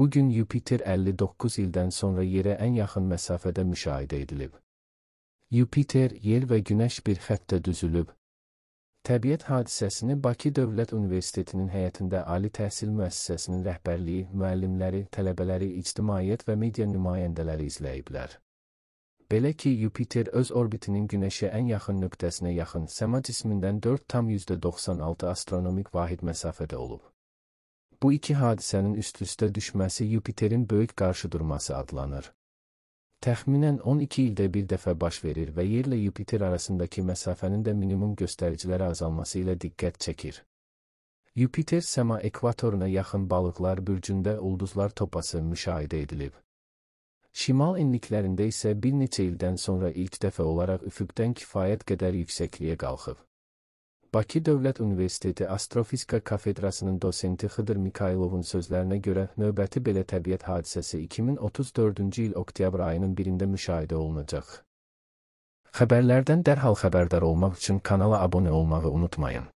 Bugün Yupiter 59 ildən sonra Yerə ən yaxın məsafədə müşahidə edilib. Yupiter, Yer və Günəş bir xəttdə düzülüb. Təbiət hadisəsini Bakı Dövlət Universitetinin həyətində Ali Təhsil Müəssisəsinin rəhbərliyi, müəllimləri, tələbələri, ictimaiyyət və media nümayəndələri izləyiblər. Belə ki, Yupiter öz orbitinin Günəşə ən yaxın nöqtəsinə yaxın səma cismindən 4,96 astronomik vahid məsafədə olub. Bu iki hadisənin üst-üstə düşməsi Yupiterin böyük qarşıdurması adlanır. Təxminən 12 ildə bir dəfə baş verir və yerlə Yupiter arasındakı məsafənin də minimum göstəriciləri azalması ilə diqqət çəkir. Yupiter səma ekvatoruna yaxın balıqlar bürcündə ulduzlar topası müşahidə edilib. Şimal enliklərində isə bir neçə ildən sonra ilk dəfə olaraq üfüqdən kifayət qədər yüksəkliyə qalxıb. Bakı Dövlət Universiteti Astrofizika Kafedrasının dosenti Xıdır Mikaylovun sözlərinə görə növbəti belə təbiət hadisəsi 2034-cü il oktyabr ayının birində müşahidə olunacaq. Xəbərlərdən dərhal xəbərdar olmaq üçün kanala abunə olmağı unutmayın.